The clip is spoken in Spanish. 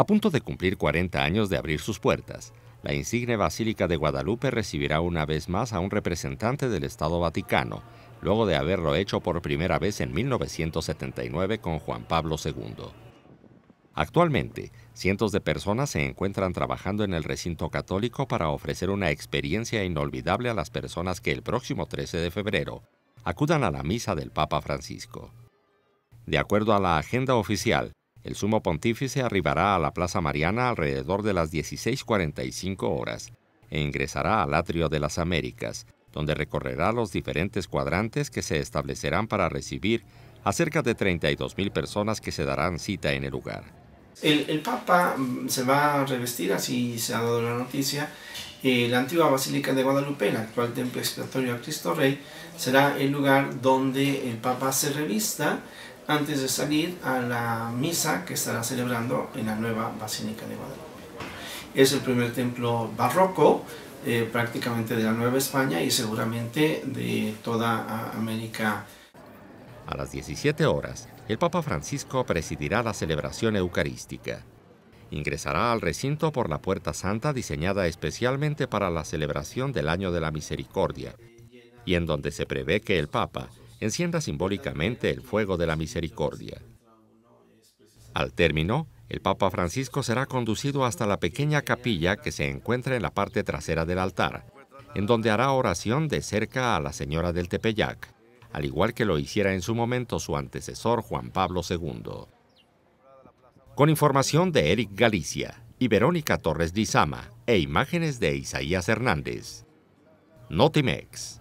A punto de cumplir 40 años de abrir sus puertas, la insigne Basílica de Guadalupe recibirá una vez más a un representante del Estado Vaticano, luego de haberlo hecho por primera vez en 1979 con Juan Pablo II. Actualmente, cientos de personas se encuentran trabajando en el recinto católico para ofrecer una experiencia inolvidable a las personas que el próximo 13 de febrero acudan a la misa del Papa Francisco. De acuerdo a la agenda oficial, el sumo pontífice arribará a la Plaza Mariana alrededor de las 16.45 horas e ingresará al Atrio de las Américas, donde recorrerá los diferentes cuadrantes que se establecerán para recibir a cerca de 32.000 personas que se darán cita en el lugar. El, Papa mm, se va a revestir, así se ha dado la noticia, eh, la antigua Basílica de Guadalupe, el actual templo expiatorio de Cristo Rey, será el lugar donde el Papa se revista antes de salir a la misa que estará celebrando en la nueva Basílica de Guadalupe. Es el primer templo barroco eh, prácticamente de la Nueva España y seguramente de toda ah, América. A las 17 horas, el Papa Francisco presidirá la celebración eucarística. Ingresará al recinto por la Puerta Santa diseñada especialmente para la celebración del Año de la Misericordia, y en donde se prevé que el Papa encienda simbólicamente el fuego de la misericordia. Al término, el Papa Francisco será conducido hasta la pequeña capilla que se encuentra en la parte trasera del altar, en donde hará oración de cerca a la Señora del Tepeyac, al igual que lo hiciera en su momento su antecesor Juan Pablo II. Con información de Eric Galicia y Verónica Torres Dizama e imágenes de Isaías Hernández. Notimex.